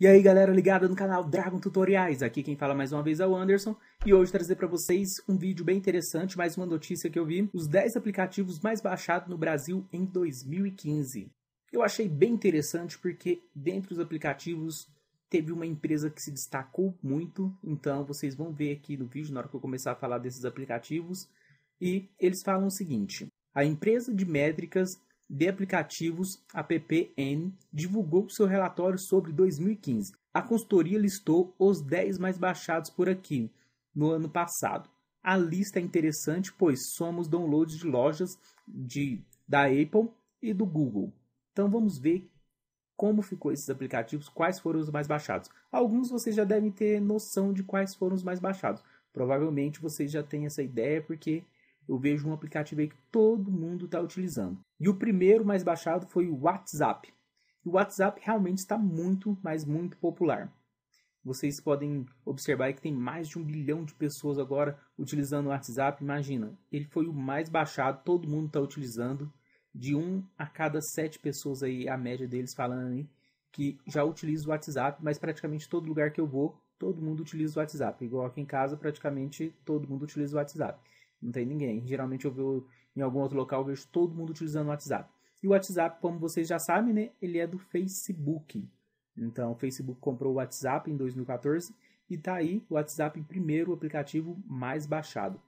E aí galera ligada no canal Dragon Tutoriais, aqui quem fala mais uma vez é o Anderson e hoje trazer para vocês um vídeo bem interessante, mais uma notícia que eu vi, os 10 aplicativos mais baixados no Brasil em 2015. Eu achei bem interessante porque dentro dos aplicativos teve uma empresa que se destacou muito, então vocês vão ver aqui no vídeo na hora que eu começar a falar desses aplicativos e eles falam o seguinte: a empresa de métricas de aplicativos AppN divulgou seu relatório sobre 2015. A consultoria listou os 10 mais baixados por aqui no ano passado. A lista é interessante pois somos downloads de lojas de, da Apple e do Google. Então vamos ver como ficou esses aplicativos, quais foram os mais baixados. Alguns vocês já devem ter noção de quais foram os mais baixados. Provavelmente vocês já têm essa ideia porque eu vejo um aplicativo aí que todo mundo está utilizando. E o primeiro mais baixado foi o WhatsApp. o WhatsApp realmente está muito, mas muito popular. Vocês podem observar que tem mais de um bilhão de pessoas agora utilizando o WhatsApp. Imagina, ele foi o mais baixado, todo mundo está utilizando. De um a cada sete pessoas aí, a média deles falando aí, que já utiliza o WhatsApp, mas praticamente todo lugar que eu vou, todo mundo utiliza o WhatsApp. Igual aqui em casa, praticamente todo mundo utiliza o WhatsApp. Não tem ninguém. Geralmente eu vejo em algum outro local, eu vejo todo mundo utilizando o WhatsApp. E o WhatsApp, como vocês já sabem, né, ele é do Facebook. Então, o Facebook comprou o WhatsApp em 2014 e tá aí o WhatsApp em primeiro aplicativo mais baixado.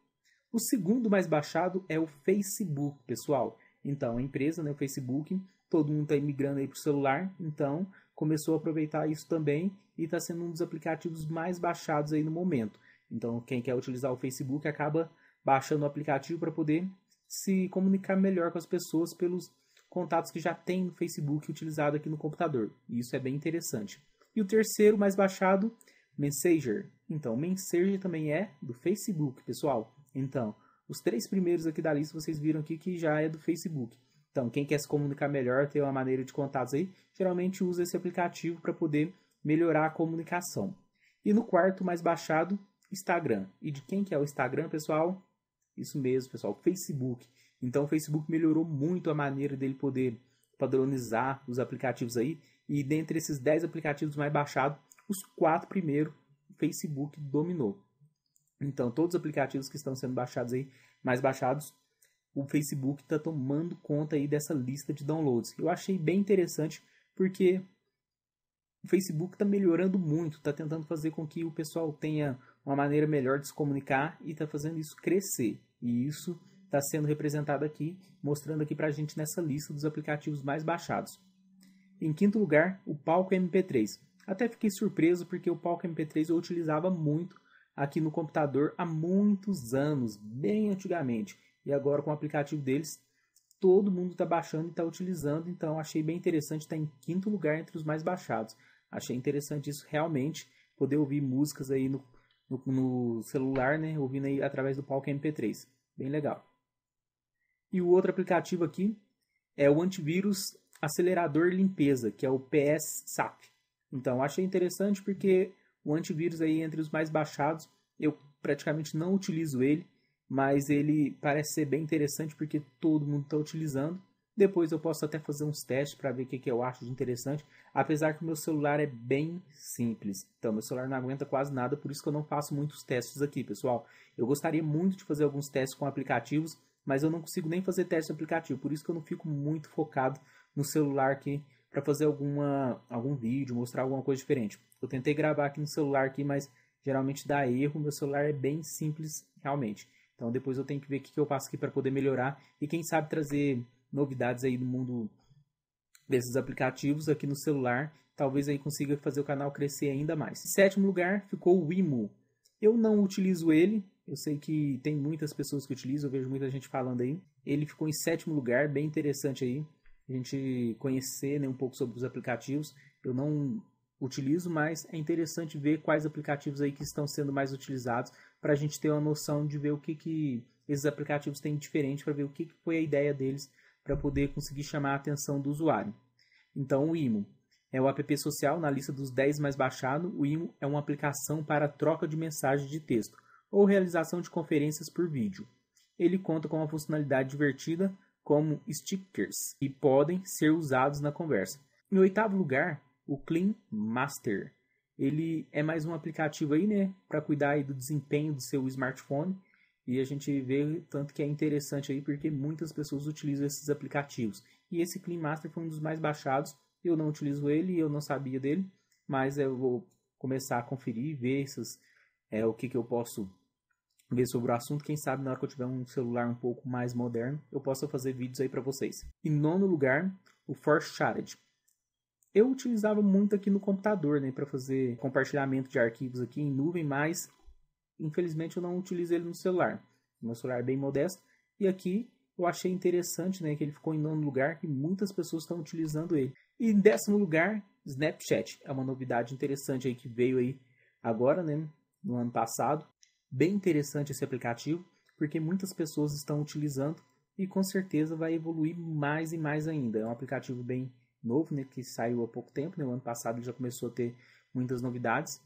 O segundo mais baixado é o Facebook, pessoal. Então, a empresa, né, o Facebook, todo mundo está migrando aí para o celular, então começou a aproveitar isso também e está sendo um dos aplicativos mais baixados aí no momento. Então, quem quer utilizar o Facebook acaba baixando o aplicativo para poder se comunicar melhor com as pessoas pelos contatos que já tem no Facebook utilizado aqui no computador. E isso é bem interessante. E o terceiro mais baixado, Messenger. Então, Messenger também é do Facebook, pessoal. Então, os três primeiros aqui da lista vocês viram aqui que já é do Facebook. Então, quem quer se comunicar melhor, ter uma maneira de contatos aí, geralmente usa esse aplicativo para poder melhorar a comunicação. E no quarto mais baixado, Instagram. E de quem que é o Instagram, pessoal? Isso mesmo, pessoal, Facebook. Então o Facebook melhorou muito a maneira dele poder padronizar os aplicativos aí. E dentre esses 10 aplicativos mais baixados, os quatro primeiros o Facebook dominou. Então todos os aplicativos que estão sendo baixados aí, mais baixados, o Facebook está tomando conta aí dessa lista de downloads. Eu achei bem interessante porque o Facebook está melhorando muito, está tentando fazer com que o pessoal tenha uma maneira melhor de se comunicar e está fazendo isso crescer. E isso está sendo representado aqui, mostrando aqui para a gente nessa lista dos aplicativos mais baixados. Em quinto lugar, o Palco MP3. Até fiquei surpreso porque o Palco MP3 eu utilizava muito aqui no computador há muitos anos, bem antigamente. E agora com o aplicativo deles, todo mundo está baixando e está utilizando, então achei bem interessante estar tá em quinto lugar entre os mais baixados. Achei interessante isso realmente, poder ouvir músicas aí no, no, no celular, né? Ouvindo aí através do palco MP3. Bem legal. E o outro aplicativo aqui é o antivírus acelerador limpeza, que é o PS Então, achei interessante porque o antivírus aí entre os mais baixados, eu praticamente não utilizo ele, mas ele parece ser bem interessante porque todo mundo está utilizando. Depois eu posso até fazer uns testes para ver o que, que eu acho de interessante, apesar que o meu celular é bem simples. Então, meu celular não aguenta quase nada, por isso que eu não faço muitos testes aqui, pessoal. Eu gostaria muito de fazer alguns testes com aplicativos, mas eu não consigo nem fazer teste aplicativo, por isso que eu não fico muito focado no celular aqui para fazer alguma, algum vídeo, mostrar alguma coisa diferente. Eu tentei gravar aqui no celular aqui, mas geralmente dá erro, meu celular é bem simples realmente. Então depois eu tenho que ver o que eu faço aqui para poder melhorar e quem sabe trazer novidades aí do mundo desses aplicativos aqui no celular. Talvez aí consiga fazer o canal crescer ainda mais. Em sétimo lugar ficou o Wimo. Eu não utilizo ele. Eu sei que tem muitas pessoas que utilizam, eu vejo muita gente falando aí. Ele ficou em sétimo lugar, bem interessante aí. A gente conhecer né, um pouco sobre os aplicativos. Eu não utilizo, mas é interessante ver quais aplicativos aí que estão sendo mais utilizados para a gente ter uma noção de ver o que, que esses aplicativos têm diferente, para ver o que, que foi a ideia deles para poder conseguir chamar a atenção do usuário. Então, o IMO é o app social na lista dos 10 mais baixado. O IMO é uma aplicação para troca de mensagens de texto ou realização de conferências por vídeo. Ele conta com uma funcionalidade divertida, como stickers, e podem ser usados na conversa. Em oitavo lugar, o Clean Master. Ele é mais um aplicativo aí, né, para cuidar aí do desempenho do seu smartphone e a gente vê tanto que é interessante aí porque muitas pessoas utilizam esses aplicativos. E esse Clean Master foi um dos mais baixados. Eu não utilizo ele, eu não sabia dele, mas eu vou começar a conferir, ver essas, é, o que, que eu posso ver sobre o assunto. Quem sabe na hora que eu tiver um celular um pouco mais moderno, eu possa fazer vídeos aí para vocês. Em nono lugar, o Foreshared. Eu utilizava muito aqui no computador, né, para fazer compartilhamento de arquivos aqui em nuvem, mas Infelizmente eu não utilizo ele no celular. Meu celular é bem modesto. E aqui eu achei interessante né, que ele ficou em nono lugar e muitas pessoas estão utilizando ele. E em décimo lugar, Snapchat. É uma novidade interessante aí que veio aí agora, né? No ano passado. Bem interessante esse aplicativo, porque muitas pessoas estão utilizando e com certeza vai evoluir mais e mais ainda. É um aplicativo bem novo, né? Que saiu há pouco tempo, né? O ano passado ele já começou a ter muitas novidades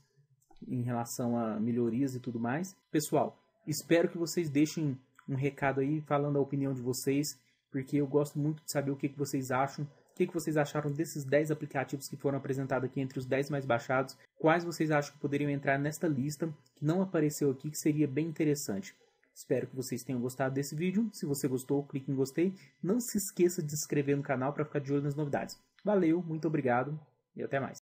em relação a melhorias e tudo mais. Pessoal, espero que vocês deixem um recado aí falando a opinião de vocês, porque eu gosto muito de saber o que, que vocês acham, o que, que vocês acharam desses 10 aplicativos que foram apresentados aqui entre os 10 mais baixados, quais vocês acham que poderiam entrar nesta lista que não apareceu aqui, que seria bem interessante. Espero que vocês tenham gostado desse vídeo. Se você gostou, clique em gostei. Não se esqueça de se inscrever no canal para ficar de olho nas novidades. Valeu, muito obrigado e até mais.